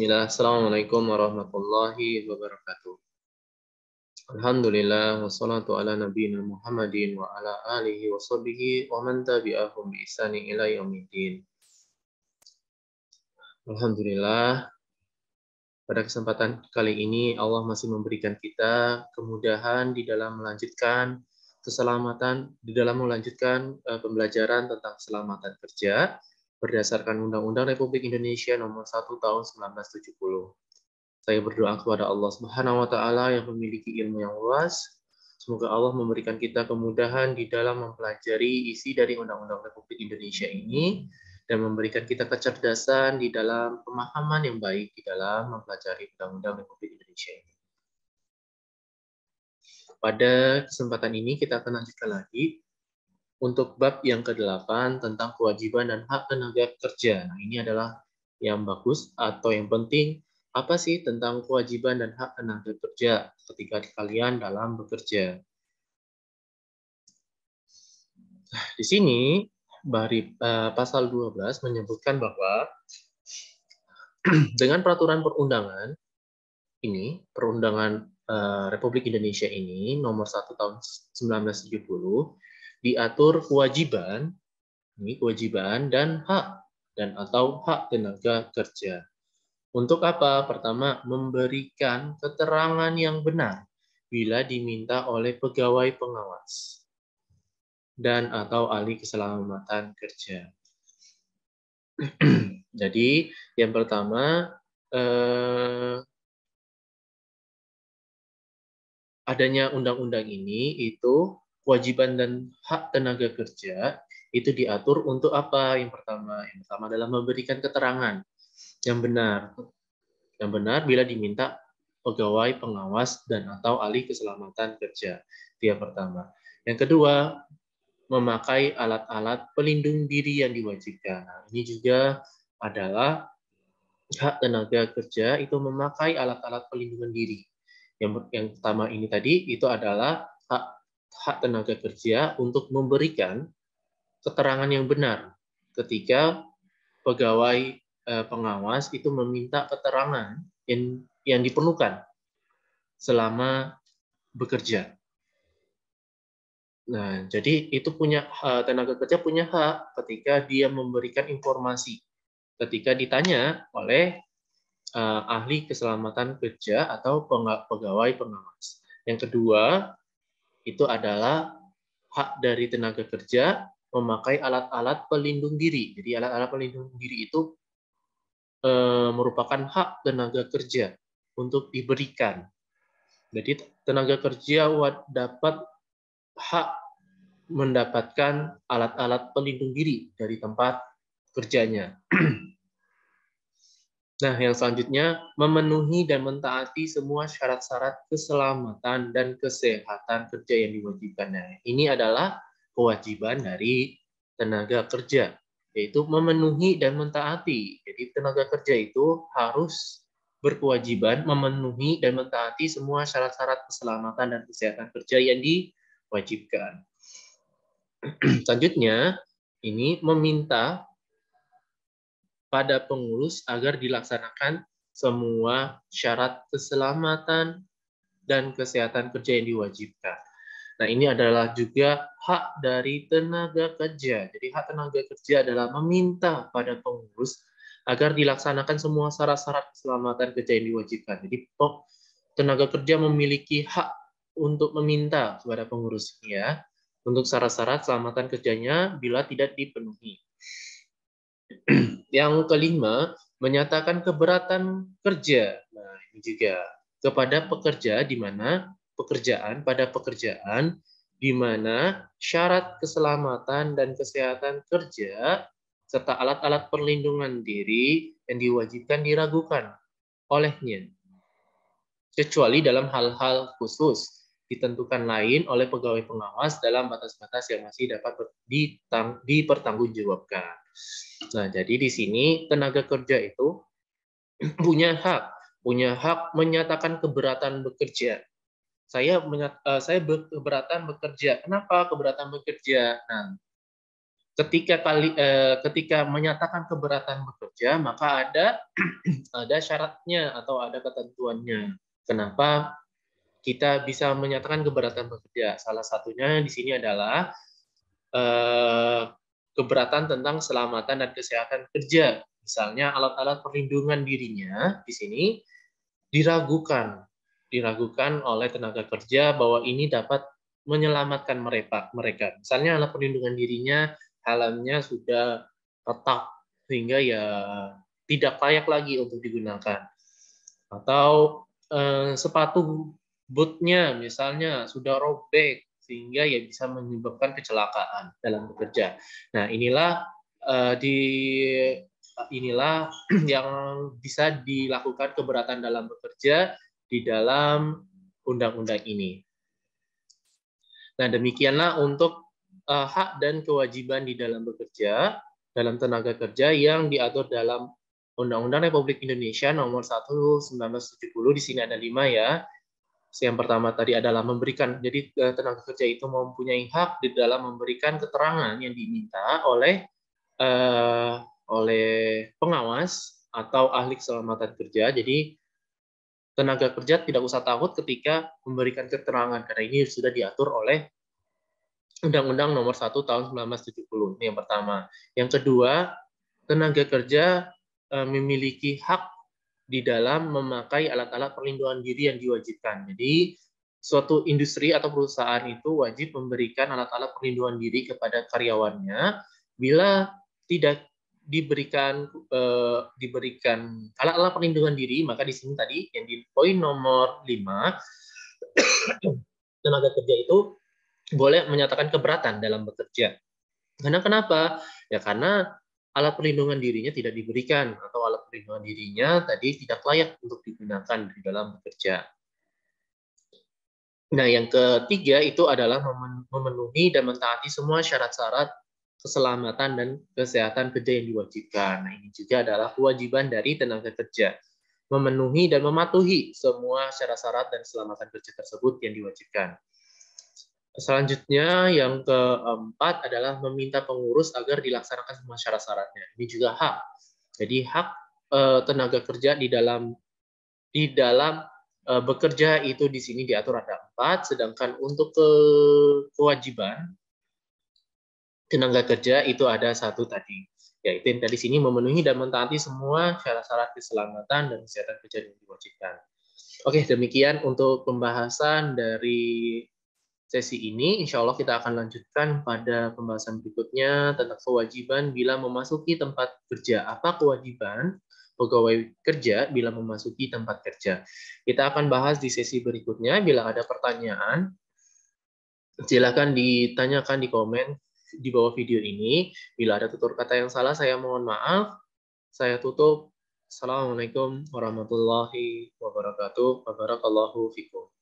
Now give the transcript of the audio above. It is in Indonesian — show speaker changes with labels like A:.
A: Bismillah, Assalamualaikum warahmatullahi wabarakatuh. Alhamdulillah, wassalatu ala nabiyina Muhammadin wa ala alihi wa sahbihi wa man tabi'ahum bi isani ila yaumiddin. Alhamdulillah, pada kesempatan kali ini Allah masih memberikan kita kemudahan di dalam melanjutkan keselamatan, di dalam melanjutkan eh, pembelajaran tentang keselamatan kerja berdasarkan Undang-Undang Republik Indonesia Nomor 1 Tahun 1970. Saya berdoa kepada Allah Subhanahu wa taala yang memiliki ilmu yang luas, semoga Allah memberikan kita kemudahan di dalam mempelajari isi dari Undang-Undang Republik Indonesia ini dan memberikan kita kecerdasan di dalam pemahaman yang baik di dalam mempelajari Undang-Undang Republik Indonesia ini. Pada kesempatan ini kita akan lanjutkan lagi untuk bab yang ke-8 tentang kewajiban dan hak tenaga kerja. Nah, ini adalah yang bagus atau yang penting apa sih tentang kewajiban dan hak tenaga kerja ketika kalian dalam bekerja. Di sini bari, uh, pasal 12 menyebutkan bahwa dengan peraturan perundangan ini, perundangan eh, Republik Indonesia ini nomor 1 tahun 1970 diatur kewajiban, ini kewajiban dan hak dan atau hak tenaga kerja. Untuk apa? Pertama, memberikan keterangan yang benar bila diminta oleh pegawai pengawas dan atau ahli keselamatan kerja. Jadi, yang pertama eh, adanya undang-undang ini itu kewajiban dan hak tenaga kerja itu diatur untuk apa? Yang pertama, yang pertama adalah memberikan keterangan yang benar. Yang benar bila diminta pegawai pengawas dan atau ahli keselamatan kerja. Itu pertama. Yang kedua, memakai alat-alat pelindung diri yang diwajibkan. Nah, ini juga adalah hak tenaga kerja itu memakai alat-alat pelindungan diri. Yang, yang pertama ini tadi itu adalah hak hak tenaga kerja untuk memberikan keterangan yang benar ketika pegawai eh, pengawas itu meminta keterangan yang yang diperlukan selama bekerja. Nah, jadi itu punya eh, tenaga kerja punya hak ketika dia memberikan informasi ketika ditanya oleh eh, ahli keselamatan kerja atau pegawai pengawas. Yang kedua, itu adalah hak dari tenaga kerja memakai alat-alat pelindung diri. Jadi alat-alat pelindung diri itu e, merupakan hak tenaga kerja untuk diberikan. Jadi tenaga kerja dapat hak mendapatkan alat-alat pelindung diri dari tempat kerjanya. Nah, yang selanjutnya, memenuhi dan mentaati semua syarat-syarat keselamatan dan kesehatan kerja yang diwajibkan. Nah, ini adalah kewajiban dari tenaga kerja, yaitu memenuhi dan mentaati. Jadi, tenaga kerja itu harus berkewajiban memenuhi dan mentaati semua syarat-syarat keselamatan dan kesehatan kerja yang diwajibkan. Selanjutnya, ini meminta pada pengurus agar dilaksanakan semua syarat keselamatan dan kesehatan kerja yang diwajibkan. Nah, ini adalah juga hak dari tenaga kerja. Jadi, hak tenaga kerja adalah meminta pada pengurus agar dilaksanakan semua syarat-syarat keselamatan kerja yang diwajibkan. Jadi, tenaga kerja memiliki hak untuk meminta kepada pengurusnya untuk syarat-syarat keselamatan kerjanya bila tidak dipenuhi. yang kelima, menyatakan keberatan kerja. Nah, ini juga kepada pekerja di mana pekerjaan pada pekerjaan di mana syarat keselamatan dan kesehatan kerja serta alat-alat perlindungan diri yang diwajibkan diragukan olehnya kecuali dalam hal-hal khusus ditentukan lain oleh pegawai pengawas dalam batas-batas yang masih dapat dipertanggungjawabkan. Nah, jadi di sini tenaga kerja itu punya hak, punya hak menyatakan keberatan bekerja. Saya menyat, uh, saya keberatan bekerja. Kenapa keberatan bekerja? Nah, ketika kali uh, ketika menyatakan keberatan bekerja, maka ada ada syaratnya atau ada ketentuannya. Kenapa kita bisa menyatakan keberatan bekerja? Salah satunya di sini adalah uh, keberatan tentang keselamatan dan kesehatan kerja. Misalnya alat-alat perlindungan dirinya di sini diragukan, diragukan oleh tenaga kerja bahwa ini dapat menyelamatkan mereka. mereka. Misalnya alat perlindungan dirinya halamnya sudah retak sehingga ya tidak layak lagi untuk digunakan. Atau eh, sepatu bootnya misalnya sudah robek sehingga ya bisa menyebabkan kecelakaan dalam bekerja. Nah, inilah uh, di inilah yang bisa dilakukan keberatan dalam bekerja di dalam undang-undang ini. Nah, demikianlah untuk uh, hak dan kewajiban di dalam bekerja dalam tenaga kerja yang diatur dalam Undang-Undang Republik Indonesia nomor 1 1970 di sini ada 5 ya yang pertama tadi adalah memberikan jadi eh, tenaga kerja itu mempunyai hak di dalam memberikan keterangan yang diminta oleh eh, oleh pengawas atau ahli keselamatan kerja jadi tenaga kerja tidak usah takut ketika memberikan keterangan karena ini sudah diatur oleh Undang-Undang Nomor 1 Tahun 1970 ini yang pertama yang kedua tenaga kerja eh, memiliki hak di dalam memakai alat-alat perlindungan diri yang diwajibkan. Jadi, suatu industri atau perusahaan itu wajib memberikan alat-alat perlindungan diri kepada karyawannya. Bila tidak diberikan eh, diberikan alat-alat perlindungan diri, maka di sini tadi yang di poin nomor 5 tenaga kerja itu boleh menyatakan keberatan dalam bekerja. Karena kenapa? Ya karena alat perlindungan dirinya tidak diberikan atau alat perlindungan dirinya tadi tidak layak untuk digunakan di dalam bekerja. Nah, yang ketiga itu adalah memenuhi dan mentaati semua syarat-syarat keselamatan dan kesehatan kerja yang diwajibkan. Nah, ini juga adalah kewajiban dari tenaga kerja. Memenuhi dan mematuhi semua syarat-syarat dan keselamatan kerja tersebut yang diwajibkan. Selanjutnya yang keempat adalah meminta pengurus agar dilaksanakan semua syarat-syaratnya. Ini juga hak. Jadi hak eh, tenaga kerja di dalam di dalam eh, bekerja itu di sini diatur ada empat, sedangkan untuk ke, kewajiban tenaga kerja itu ada satu tadi, yaitu yang tadi sini memenuhi dan mentaati semua syarat-syarat keselamatan dan kesehatan kerja yang diwajibkan. Oke, demikian untuk pembahasan dari sesi ini, insya Allah kita akan lanjutkan pada pembahasan berikutnya tentang kewajiban bila memasuki tempat kerja. Apa kewajiban pegawai kerja bila memasuki tempat kerja? Kita akan bahas di sesi berikutnya. Bila ada pertanyaan, silakan ditanyakan di komen di bawah video ini. Bila ada tutur kata yang salah, saya mohon maaf. Saya tutup. Assalamualaikum warahmatullahi wabarakatuh. Wabarakallahu fikum.